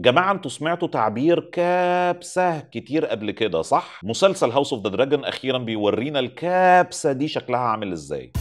جماعة انتوا سمعتوا تعبير كابسة كتير قبل كده صح؟ مسلسل هاوس اوف ذا دراجون اخيرا بيورينا الكابسة دي شكلها عامل ازاي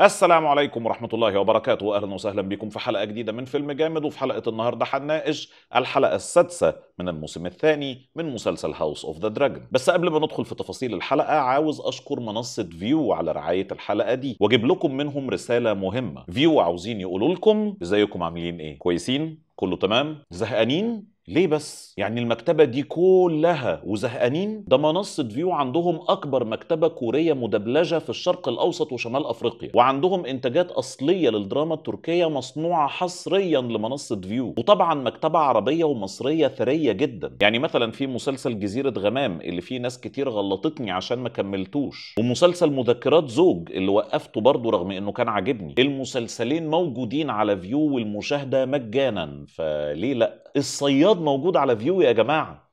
السلام عليكم ورحمة الله وبركاته أهلا وسهلا بكم في حلقة جديدة من فيلم جامد وفي حلقة النهاردة هنناقش الحلقة السادسة من الموسم الثاني من مسلسل هاوس اوف ذا دراجون بس قبل ما ندخل في تفاصيل الحلقة عاوز أشكر منصة فيو على رعاية الحلقة دي وأجيب لكم منهم رسالة مهمة فيو عاوزين يقولوا لكم ازيكم عاملين ايه كويسين كله تمام زهقانين ليه بس؟ يعني المكتبة دي كلها وزهقانين؟ ده منصة فيو عندهم أكبر مكتبة كورية مدبلجة في الشرق الأوسط وشمال أفريقيا وعندهم إنتاجات أصلية للدراما التركية مصنوعة حصريا لمنصة فيو وطبعا مكتبة عربية ومصرية ثرية جدا يعني مثلا في مسلسل جزيرة غمام اللي فيه ناس كتير غلطتني عشان ما كملتوش ومسلسل مذكرات زوج اللي وقفته برضه رغم إنه كان عاجبني المسلسلين موجودين على فيو والمشاهدة مجانا فليه لأ؟ الصياد العرض موجود على فيو يا جماعه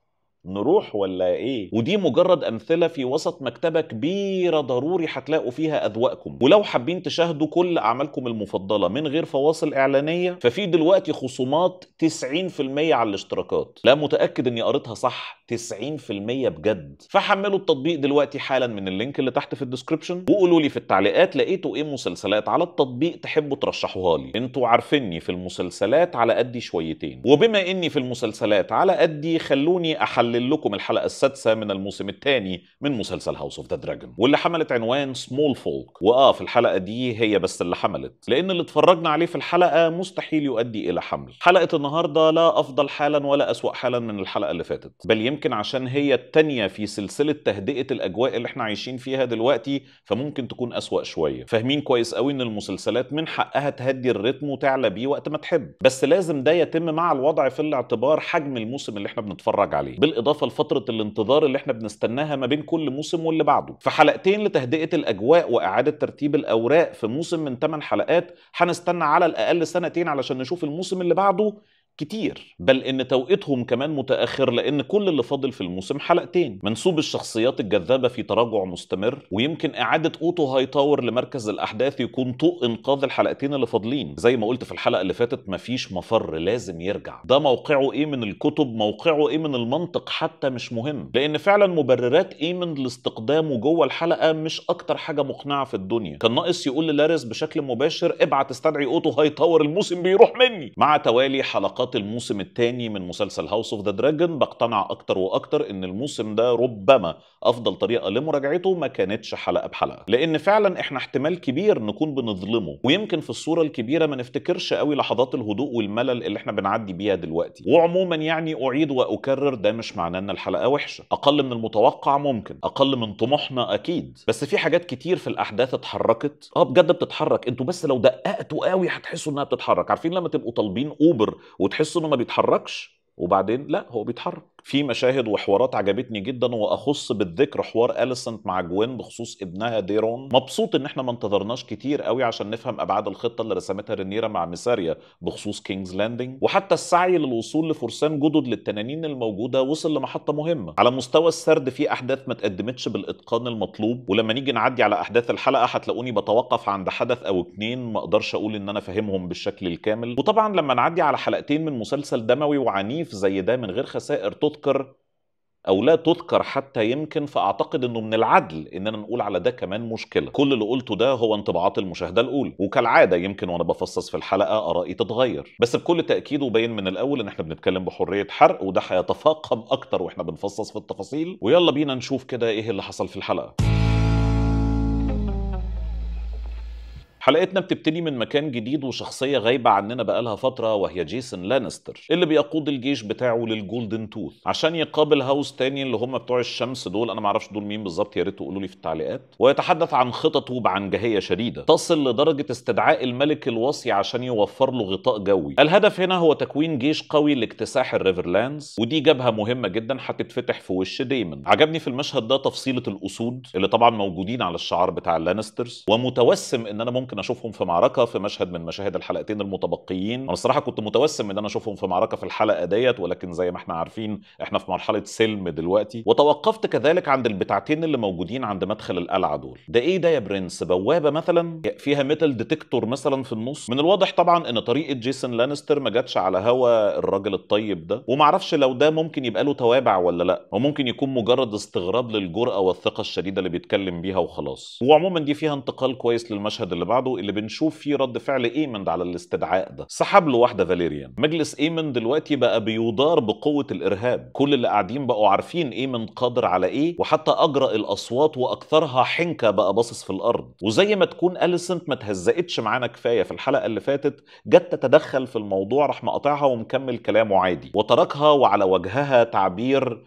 نروح ولا ايه ودي مجرد امثله في وسط مكتبه كبيره ضروري هتلاقوا فيها اذواقكم ولو حابين تشاهدوا كل اعمالكم المفضله من غير فواصل اعلانيه ففي دلوقتي خصومات 90% على الاشتراكات لا متاكد اني قريتها صح 90% بجد فحملوا التطبيق دلوقتي حالا من اللينك اللي تحت في الديسكربشن وقولوا لي في التعليقات لقيتوا ايه مسلسلات على التطبيق تحبوا ترشحوها لي انتوا عارفيني في المسلسلات على قدي شويتين وبما اني في المسلسلات على قدي خلوني احلل لكم الحلقه السادسه من الموسم الثاني من مسلسل هاوس اوف ذا دراجون واللي حملت عنوان سمول فولك واه في الحلقه دي هي بس اللي حملت لان اللي اتفرجنا عليه في الحلقه مستحيل يؤدي الى حمل حلقه النهارده لا افضل حالا ولا اسوا حالا من الحلقه اللي فاتت بل يمكن يمكن عشان هي التانية في سلسلة تهدئة الأجواء اللي احنا عايشين فيها دلوقتي فممكن تكون أسوأ شوية فاهمين كويس قوي إن المسلسلات من حقها تهدي الريتم وتعلى بيه وقت ما تحب بس لازم ده يتم مع الوضع في الاعتبار حجم الموسم اللي احنا بنتفرج عليه بالإضافة لفترة الانتظار اللي احنا بنستناها ما بين كل موسم واللي بعده فحلقتين لتهدئة الأجواء وإعادة ترتيب الأوراق في موسم من 8 حلقات هنستنى على الأقل سنتين علشان نشوف الموسم اللي بعده كتير بل ان توقيتهم كمان متاخر لان كل اللي فاضل في الموسم حلقتين منسوب الشخصيات الجذابه في تراجع مستمر ويمكن اعاده اوتو هاي تاور لمركز الاحداث يكون طوق انقاذ الحلقتين اللي فاضلين زي ما قلت في الحلقه اللي فاتت مفيش مفر لازم يرجع ده موقعه ايه من الكتب موقعه ايه من المنطق حتى مش مهم لان فعلا مبررات ايمن لاستقدامه جوه الحلقه مش اكتر حاجه مقنعه في الدنيا كان ناقص يقول لاريس بشكل مباشر ابعت استدعي اوتو هاي تاور الموسم بيروح مني مع توالي حلقات حلقات الموسم الثاني من مسلسل هاوس اوف ذا دراجون بقتنع اكتر واكتر ان الموسم ده ربما افضل طريقه لمراجعته ما كانتش حلقه بحلقه لان فعلا احنا احتمال كبير نكون بنظلمه ويمكن في الصوره الكبيره ما نفتكرش قوي لحظات الهدوء والملل اللي احنا بنعدي بيها دلوقتي وعموما يعني اعيد واكرر ده مش معناه ان الحلقه وحشه اقل من المتوقع ممكن اقل من طموحنا اكيد بس في حاجات كتير في الاحداث اتحركت اه بجد بتتحرك انتوا بس لو دققتوا قوي هتحسوا انها بتتحرك عارفين لما تبقوا طالبين اوبر وتحس انه ما بيتحركش وبعدين لا هو بيتحرك في مشاهد وحوارات عجبتني جدا واخص بالذكر حوار اليسنت مع جوين بخصوص ابنها ديرون مبسوط ان احنا ما انتظرناش كتير قوي عشان نفهم ابعاد الخطه اللي رسمتها رينيرا مع ميساريا بخصوص كينجز لاندنج وحتى السعي للوصول لفرسان جدد للتنانين الموجوده وصل لمحطه مهمه على مستوى السرد في احداث ما اتقدمتش بالاتقان المطلوب ولما نيجي نعدي على احداث الحلقه هتلاقوني بتوقف عند حدث او اتنين ما اقدرش اقول ان انا فاهمهم بالشكل الكامل وطبعا لما نعدي على حلقتين من مسلسل دموي وعنيف زي ده من غير خسائر تذكر او لا تذكر حتى يمكن فاعتقد انه من العدل اننا نقول على ده كمان مشكله كل اللي قلته ده هو انطباعات المشاهده الاولى وكالعاده يمكن وانا بفصص في الحلقه ارائي تتغير بس بكل تاكيد وبين من الاول ان احنا بنتكلم بحريه حرق وده هيتفاقم اكتر واحنا بنفصص في التفاصيل ويلا بينا نشوف كده ايه اللي حصل في الحلقه حلقتنا بتبتدي من مكان جديد وشخصية غايبة عننا بقالها فترة وهي جيسون لانستر اللي بيقود الجيش بتاعه للجولدن توث عشان يقابل هاوس تاني اللي هم بتوع الشمس دول انا معرفش دول مين بالظبط يا ريت تقولوا لي في التعليقات ويتحدث عن خططه بعنجهية شديدة تصل لدرجة استدعاء الملك الوصي عشان يوفر له غطاء جوي الهدف هنا هو تكوين جيش قوي لاكتساح الريفرلاندز ودي جبهة مهمة جدا هتتفتح في وش دايمون عجبني في المشهد ده تفصيلة الاسود اللي طبعا موجودين على الشعار بتاع اللانسترز ومتوسم ان انا ممكن ممكن اشوفهم في معركه في مشهد من مشاهد الحلقتين المتبقيين انا الصراحه كنت متوسم ان انا اشوفهم في معركه في الحلقه ديت ولكن زي ما احنا عارفين احنا في مرحله سلم دلوقتي وتوقفت كذلك عند البتاعتين اللي موجودين عند مدخل القلعه دول ده ايه ده يا برنس بوابه مثلا فيها ميتال ديتكتور مثلا في النص من الواضح طبعا ان طريقه جيسون لانستر ما جاتش على هوا الراجل الطيب ده ومعرفش لو ده ممكن يبقى له توابع ولا لا وممكن يكون مجرد استغراب للجرأه والثقه الشديده اللي بيتكلم بيها وخلاص وعموما دي فيها انتقال كويس للمشهد اللي بعده بعضه اللي بنشوف فيه رد فعل ايمند على الاستدعاء ده سحب له واحده فاليريان مجلس ايمن دلوقتي بقى بيدار بقوه الارهاب كل اللي قاعدين بقوا عارفين ايمن قادر على ايه وحتى اجرى الاصوات واكثرها حنكه بقى باصص في الارض وزي ما تكون اليسنت ما تهزقتش معانا كفايه في الحلقه اللي فاتت جت تتدخل في الموضوع راح مقاطعها ومكمل كلامه عادي وتركها وعلى وجهها تعبير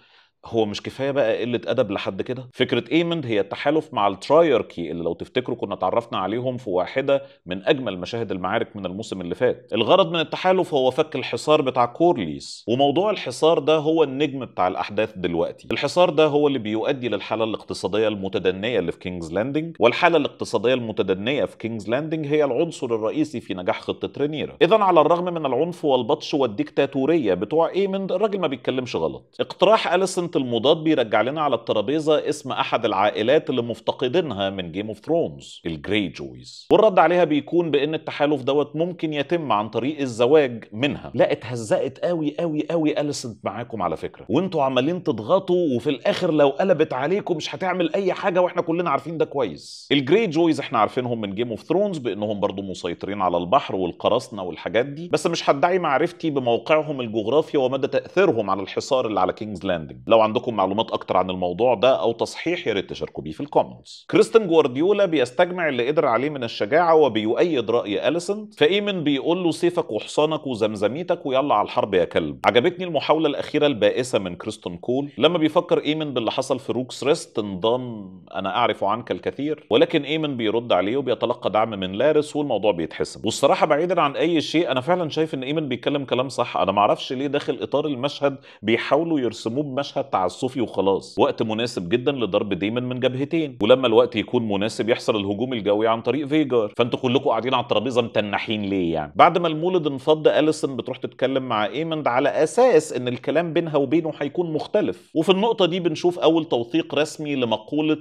هو مش كفايه بقى قله ادب لحد كده فكره ايمند هي التحالف مع الترايركي اللي لو تفتكروا كنا تعرفنا عليهم في واحده من اجمل مشاهد المعارك من الموسم اللي فات الغرض من التحالف هو فك الحصار بتاع كورليس وموضوع الحصار ده هو النجم بتاع الاحداث دلوقتي الحصار ده هو اللي بيؤدي للحاله الاقتصاديه المتدنيه اللي في كينجز لاندنج والحاله الاقتصاديه المتدنيه في كينجز لاندنج هي العنصر الرئيسي في نجاح خطه رينيرا اذا على الرغم من العنف والبطش والديكتاتوريه بتوع ايمند الراجل ما بيتكلمش غلط اقتراح اليسن قسمة المضاد بيرجع لنا على الترابيزة اسم أحد العائلات اللي مفتقدينها من جيم اوف ثرونز الجري جويز والرد عليها بيكون بإن التحالف دوت ممكن يتم عن طريق الزواج منها لا اتهزقت قوي قوي قوي أليسنت معاكم على فكرة وانتوا عمالين تضغطوا وفي الآخر لو قلبت عليكم مش هتعمل أي حاجة واحنا كلنا عارفين ده كويس الجري جويز احنا عارفينهم من جيم اوف ثرونز بإنهم برضو مسيطرين على البحر والقراصنة والحاجات دي بس مش هدعي معرفتي بموقعهم الجغرافي ومدى تأثيرهم على الحصار اللي على كينجز لاندنج لو لو عندكم معلومات اكتر عن الموضوع ده او تصحيح يا ريت تشاركوا بيه في الكومنتس كريستن جوارديولا بيستجمع اللي قدر عليه من الشجاعه وبيؤيد راي اليسنت فايمن بيقول له سيفك وحصانك وزمزميتك ويلا على الحرب يا كلب عجبتني المحاوله الاخيره البائسه من كريستون كول لما بيفكر ايمن باللي حصل في روكس ريست انضم انا اعرف عنك الكثير ولكن ايمن بيرد عليه وبيتلقى دعم من لارس والموضوع بيتحسم والصراحه بعيدا عن اي شيء انا فعلا شايف ان ايمن بيتكلم كلام صح انا معرفش ليه داخل اطار المشهد بيحاولوا يرسموه بمشهد الصوفي وخلاص وقت مناسب جدا لضرب ديمن من جبهتين ولما الوقت يكون مناسب يحصل الهجوم الجوي عن طريق فيجر فانتوا كلكم قاعدين على الترابيزه متنحين ليه يعني بعد ما المولد انفض اليسون بتروح تتكلم مع ايمند على اساس ان الكلام بينها وبينه هيكون مختلف وفي النقطه دي بنشوف اول توثيق رسمي لمقوله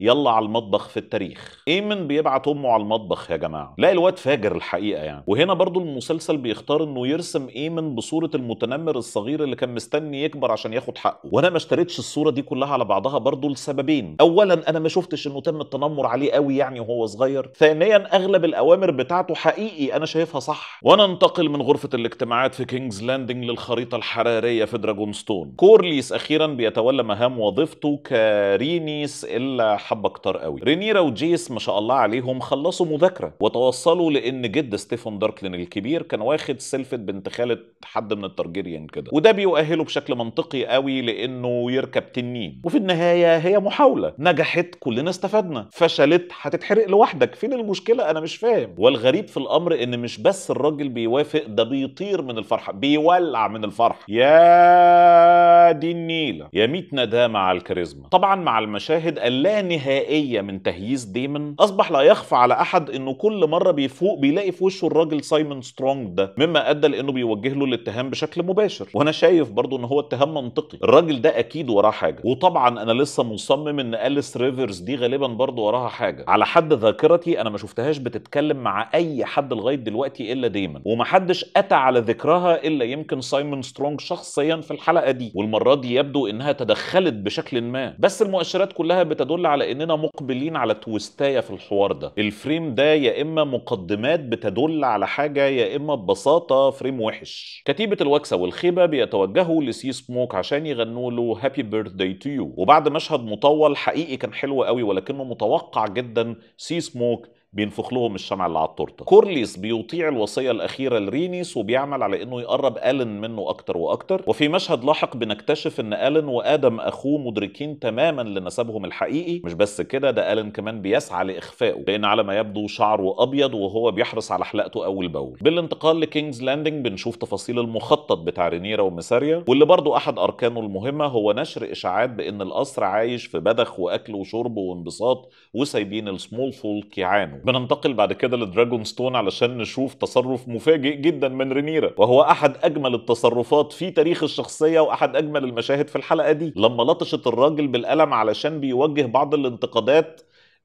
يلا على المطبخ في التاريخ ايمن بيبعت امه على المطبخ يا جماعه لا الواد فاجر الحقيقه يعني وهنا برضو المسلسل بيختار انه يرسم ايمن بصوره المتنمر الصغير اللي كان مستني يكبر عشان ياخد حقه وانا ما اشتريتش الصوره دي كلها على بعضها برضو لسببين اولا انا ما شفتش انه تم التنمر عليه قوي يعني وهو صغير ثانيا اغلب الاوامر بتاعته حقيقي انا شايفها صح وننتقل من غرفه الاجتماعات في كينجز لاندنج للخريطه الحراريه في دراجون ستون كورليس اخيرا بيتولى مهام وظيفته كرينيس الا حبه كتار قوي رينيرا وجيس ما شاء الله عليهم خلصوا مذاكره وتوصلوا لان جد ستيفن داركلين الكبير كان واخد سلفه بنت خاله حد من الترجيريان كده وده بيؤهله بشكل منطقي قوي لانه يركب تنين وفي النهايه هي محاوله نجحت كلنا استفدنا فشلت هتتحرق لوحدك فين المشكله انا مش فاهم والغريب في الامر ان مش بس الراجل بيوافق ده بيطير من الفرحه بيولع من الفرحه يا دي النيله يا ميت ندامه على الكاريزما طبعا مع المشاهد اللا نهائية من تهييس ديمن أصبح لا يخفى على أحد إنه كل مرة بيفوق بيلاقي في وشه الراجل سايمون سترونج ده مما أدى لإنه بيوجه له الاتهام بشكل مباشر وأنا شايف برضو إن هو اتهام منطقي الراجل ده أكيد وراه حاجة وطبعا أنا لسه مصمم إن أليس ريفرز دي غالبا برضو وراها حاجة على حد ذاكرتي أنا ما شفتهاش بتتكلم مع أي حد لغاية دلوقتي إلا ديمن ومحدش أتى على ذكرها إلا يمكن سايمون سترونج شخصيا في الحلقة دي والمرة دي يبدو إنها تدخلت بشكل ما بس المؤشرات كلها بتدل على اننا مقبلين على توستاية في الحوار ده الفريم ده يا اما مقدمات بتدل على حاجه يا اما ببساطه فريم وحش كتيبه الوكسه والخيبه بيتوجهوا لسي سموك عشان يغنوا له هابي بيرثداي تو يو وبعد مشهد مطول حقيقي كان حلو قوي ولكنه متوقع جدا سي سموك بينفخ لهم الشمع اللي على التورته كورليس بيطيع الوصيه الاخيره لرينيس وبيعمل على انه يقرب الن منه اكتر واكتر وفي مشهد لاحق بنكتشف ان الن وادم اخوه مدركين تماما لنسبهم الحقيقي مش بس كده ده الن كمان بيسعى لاخفائه لان على ما يبدو شعره ابيض وهو بيحرص على حلقته اول باول بالانتقال لكينجز لاندنج بنشوف تفاصيل المخطط بتاع رينيرا ومساريا واللي برضه احد اركانه المهمه هو نشر اشاعات بان القصر عايش في بدخ واكل وشرب وانبساط وسايبين السمول فولك يعانوا. بننتقل بعد كده لدراجون ستون علشان نشوف تصرف مفاجئ جدا من رينيرا وهو احد اجمل التصرفات في تاريخ الشخصيه واحد اجمل المشاهد في الحلقه دي لما لطشت الراجل بالقلم علشان بيوجه بعض الانتقادات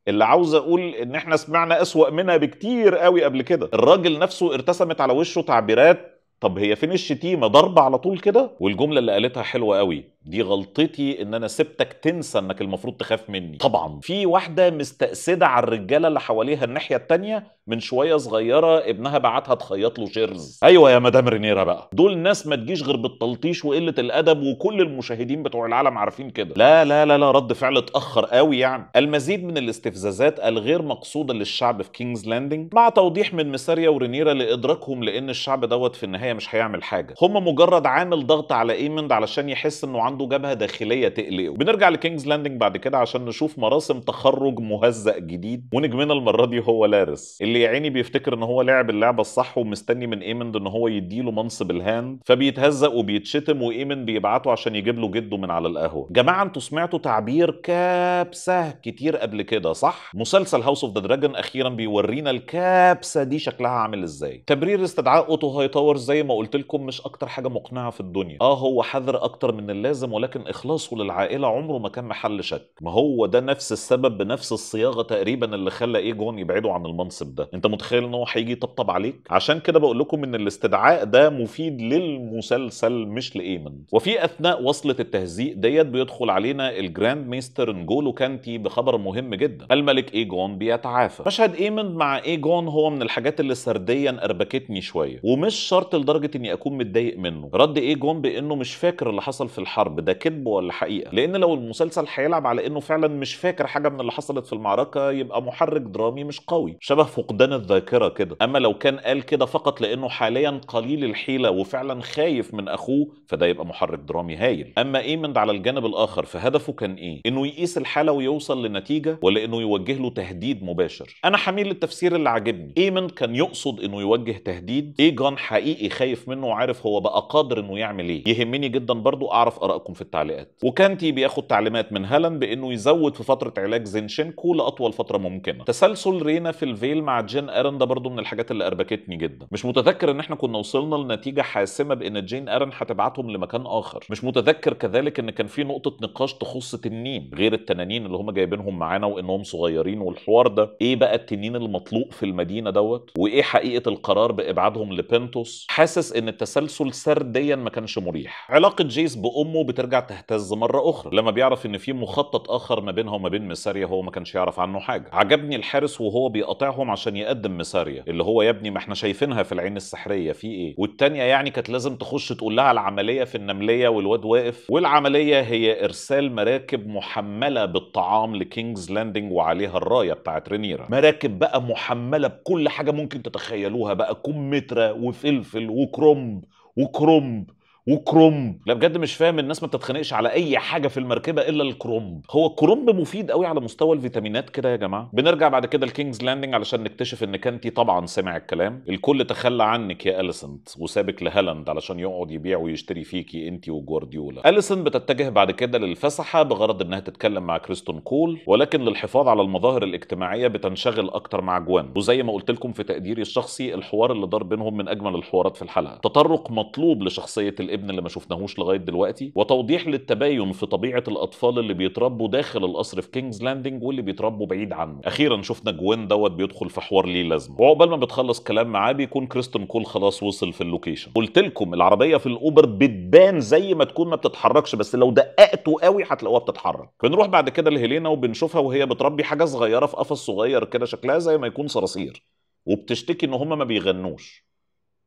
اللي عاوز اقول ان احنا سمعنا اسوأ منها بكتير قوي قبل كده الراجل نفسه ارتسمت على وشه تعبيرات طب هي فين الشتيمه ضربه على طول كده والجمله اللي قالتها حلوه قوي دي غلطتي ان انا سبتك تنسى انك المفروض تخاف مني طبعا في واحده مستأسده على الرجاله اللي حواليها الناحيه التانية من شويه صغيره ابنها بعتها تخيط له شيرز ايوه يا مدام رينيرا بقى دول ناس ما تجيش غير بالتلطيش وقله الادب وكل المشاهدين بتوع العالم عارفين كده لا لا لا لا رد فعل اتاخر قوي يعني المزيد من الاستفزازات الغير مقصوده للشعب في كينجز لاندنج مع توضيح من ميساريا ورينيرا لادراكهم لان الشعب دوت في النهايه مش هيعمل حاجه هم مجرد عامل ضغط على ايمند علشان يحس انه عنده جبهه داخليه تقلقه بنرجع لكينجز لاندنج بعد كده عشان نشوف مراسم تخرج مهزأ جديد ونجمنا المره دي هو لارس اللي يا عيني بيفتكر ان هو لعب اللعبه الصح ومستني من ايمند ان هو يديله منصب الهاند فبيتهزق وبيتشتم وايمن بيبعته عشان يجيب له جده من على القهوه جماعه انتوا سمعتوا تعبير كابسه كتير قبل كده صح مسلسل هاوس اوف ذا دراجون اخيرا بيورينا الكابسه دي شكلها عامل ازاي تبرير استدعاء اوتو هاي تاور زي ما قلت لكم مش اكتر حاجه مقنعه في الدنيا اه هو حذر اكتر من اللازم ملتزم ولكن إخلاصه للعائلة عمره ما كان محل شك ما هو ده نفس السبب بنفس الصياغة تقريبا اللي خلى إيجون يبعده عن المنصب ده أنت متخيل إن هو هيجي يطبطب عليك عشان كده بقول لكم إن الاستدعاء ده مفيد للمسلسل مش لإيمن وفي أثناء وصلة التهزيء ديت بيدخل علينا الجراند ميستر نجولو كانتي بخبر مهم جدا الملك إيجون بيتعافى مشهد إيمن مع إيجون هو من الحاجات اللي سرديا أربكتني شوية ومش شرط لدرجة إني أكون متضايق منه رد إيجون بإنه مش فاكر اللي حصل في الحرب الحرب ده كذب ولا حقيقه لان لو المسلسل هيلعب على انه فعلا مش فاكر حاجه من اللي حصلت في المعركه يبقى محرك درامي مش قوي شبه فقدان الذاكره كده اما لو كان قال كده فقط لانه حاليا قليل الحيله وفعلا خايف من اخوه فده يبقى محرك درامي هايل اما ايمند على الجانب الاخر فهدفه كان ايه انه يقيس الحاله ويوصل لنتيجه ولا انه يوجه له تهديد مباشر انا حميل للتفسير اللي عاجبني ايمند كان يقصد انه يوجه تهديد ايجان حقيقي خايف منه وعارف هو بقى قادر انه يعمل ايه يهمني جدا برضو اعرف ارائكم رأيكم في التعليقات وكانتي بياخد تعليمات من هالاند بأنه يزود في فترة علاج زينشينكو لأطول فترة ممكنة تسلسل رينا في الفيل مع جين أرن ده برضه من الحاجات اللي أربكتني جدا مش متذكر إن إحنا كنا وصلنا لنتيجة حاسمة بإن جين أرن هتبعتهم لمكان آخر مش متذكر كذلك إن كان في نقطة نقاش تخص تنين غير التنانين اللي هم جايبينهم معانا وإنهم صغيرين والحوار ده إيه بقى التنين المطلوق في المدينة دوت وإيه حقيقة القرار بإبعادهم لبنتوس حاسس إن التسلسل سرديا ما كانش مريح علاقة جيس بأمه وبترجع بترجع تهتز مرة أخرى لما بيعرف إن في مخطط آخر ما بينها وما بين ميساريا هو ما كانش يعرف عنه حاجة عجبني الحارس وهو بيقاطعهم عشان يقدم ميساريا اللي هو يا ابني ما احنا شايفينها في العين السحرية في إيه والتانية يعني كانت لازم تخش تقول لها العملية في النملية والواد واقف والعملية هي إرسال مراكب محملة بالطعام لكينجز لاندنج وعليها الراية بتاعت رينيرا مراكب بقى محملة بكل حاجة ممكن تتخيلوها بقى كمثرى وفلفل وكرمب وكرمب وكرومب لا بجد مش فاهم الناس ما بتتخانقش على اي حاجه في المركبه الا الكرومب هو الكرومب مفيد قوي على مستوى الفيتامينات كده يا جماعه بنرجع بعد كده لكينجز لاندنج علشان نكتشف ان كانتي طبعا سمع الكلام الكل تخلى عنك يا اليسنت وسابك لهالاند علشان يقعد يبيع ويشتري فيكي انت وجوارديولا اليسنت بتتجه بعد كده للفسحه بغرض انها تتكلم مع كريستون كول ولكن للحفاظ على المظاهر الاجتماعيه بتنشغل اكتر مع جوان وزي ما قلت لكم في تقديري الشخصي الحوار اللي دار بينهم من اجمل الحوارات في الحلقه تطرق مطلوب لشخصيه الابن اللي ما شفناهوش لغايه دلوقتي وتوضيح للتباين في طبيعه الاطفال اللي بيتربوا داخل القصر في كينجز لاندنج واللي بيتربوا بعيد عنه اخيرا شفنا جوين دوت بيدخل في حوار ليه لازمه وعقبال ما بتخلص كلام معاه بيكون كريستون كول خلاص وصل في اللوكيشن قلت لكم العربيه في الاوبر بتبان زي ما تكون ما بتتحركش بس لو دققتوا قوي هتلاقوها بتتحرك بنروح بعد كده لهيلينا وبنشوفها وهي بتربي حاجه صغيره في قفص صغير كده شكلها زي ما يكون صراصير وبتشتكي ان هم ما بيغنوش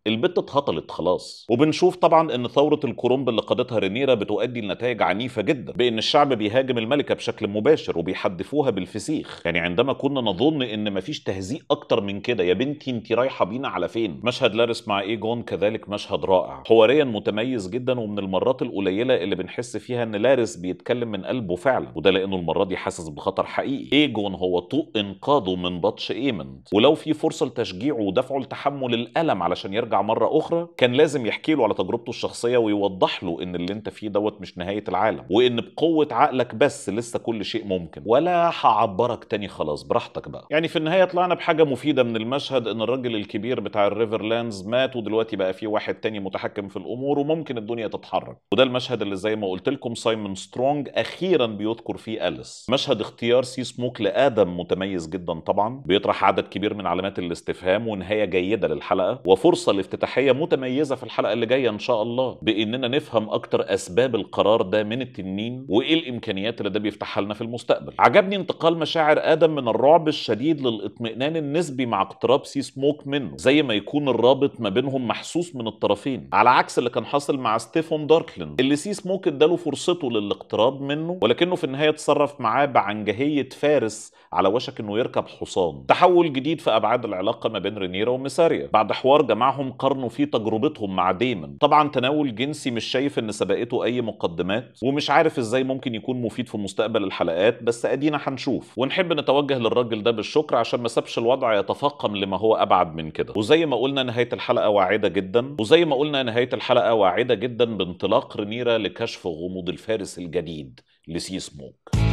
البت اتهطلت خلاص وبنشوف طبعا ان ثوره الكرومب اللي قادتها رينيرا بتؤدي لنتائج عنيفه جدا بان الشعب بيهاجم الملكه بشكل مباشر وبيحدفوها بالفسيخ يعني عندما كنا نظن ان مفيش تهزيء اكتر من كده يا بنتي انت رايحه بينا على فين مشهد لارس مع ايجون كذلك مشهد رائع حواريا متميز جدا ومن المرات القليله اللي بنحس فيها ان لارس بيتكلم من قلبه فعلا وده لانه المره دي حاسس بخطر حقيقي ايجون هو طوق انقاذه من بطش ايمن ولو في فرصه لتشجيعه ودفعه لتحمل الالم علشان يرجع مرة أخرى كان لازم يحكي له على تجربته الشخصية ويوضح له إن اللي أنت فيه دوت مش نهاية العالم وإن بقوة عقلك بس لسه كل شيء ممكن ولا هعبرك تاني خلاص براحتك بقى يعني في النهاية طلعنا بحاجة مفيدة من المشهد إن الراجل الكبير بتاع الريفرلاندز مات ودلوقتي بقى في واحد تاني متحكم في الأمور وممكن الدنيا تتحرك وده المشهد اللي زي ما قلت لكم سايمون سترونج أخيرا بيذكر فيه أليس مشهد اختيار سي سموك لآدم متميز جدا طبعا بيطرح عدد كبير من علامات الاستفهام ونهاية جيدة للحلقة وفرصة افتتاحيه متميزه في الحلقه اللي جايه ان شاء الله باننا نفهم اكتر اسباب القرار ده من التنين وايه الامكانيات اللي ده بيفتحها لنا في المستقبل عجبني انتقال مشاعر ادم من الرعب الشديد للاطمئنان النسبي مع اقتراب سي سموك منه زي ما يكون الرابط ما بينهم محسوس من الطرفين على عكس اللي كان حاصل مع ستيفون داركلين اللي سي سموك اداله فرصته للاقتراب منه ولكنه في النهايه اتصرف معاه بعنجهيه فارس على وشك انه يركب حصان تحول جديد في ابعاد العلاقه ما بين رينيرا وميساريا بعد حوار جمعهم قارنوا فيه تجربتهم مع ديمن طبعا تناول جنسي مش شايف ان سبقته اي مقدمات ومش عارف ازاي ممكن يكون مفيد في مستقبل الحلقات بس ادينا هنشوف ونحب نتوجه للراجل ده بالشكر عشان ما سابش الوضع يتفاقم لما هو ابعد من كده وزي ما قلنا نهايه الحلقه واعده جدا وزي ما قلنا نهايه الحلقه واعده جدا بانطلاق رينيرا لكشف غموض الفارس الجديد لسيسموك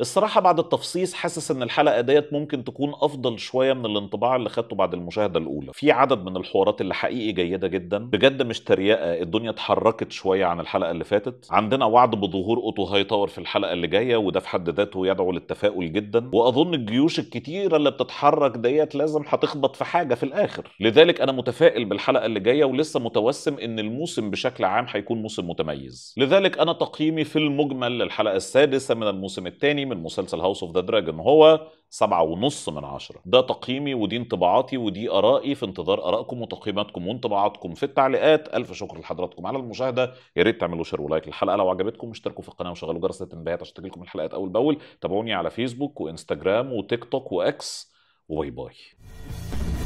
الصراحه بعد التفصيص حاسس ان الحلقه ديت ممكن تكون افضل شويه من الانطباع اللي خدته بعد المشاهده الاولى في عدد من الحوارات اللي حقيقي جيده جدا بجد مش تريقه الدنيا اتحركت شويه عن الحلقه اللي فاتت عندنا وعد بظهور اوتو هاي تاور في الحلقه اللي جايه وده في حد ذاته يدعو للتفاؤل جدا واظن الجيوش الكتيره اللي بتتحرك ديت لازم هتخبط في حاجه في الاخر لذلك انا متفائل بالحلقه اللي جايه ولسه متوسم ان الموسم بشكل عام هيكون موسم متميز لذلك انا تقييمي في المجمل للحلقه السادسه من الموسم الثاني من مسلسل هاوس اوف ذا دراجون هو سبعة ونص من عشرة ده تقييمي ودي انطباعاتي ودي آرائي في انتظار آرائكم وتقييماتكم وانطباعاتكم في التعليقات ألف شكر لحضراتكم على المشاهدة يا ريت تعملوا شير ولايك للحلقة لو عجبتكم اشتركوا في القناة وشغلوا جرس التنبيهات عشان تجيلكم الحلقات أول بأول تابعوني على فيسبوك وإنستجرام وتيك توك وإكس وباي باي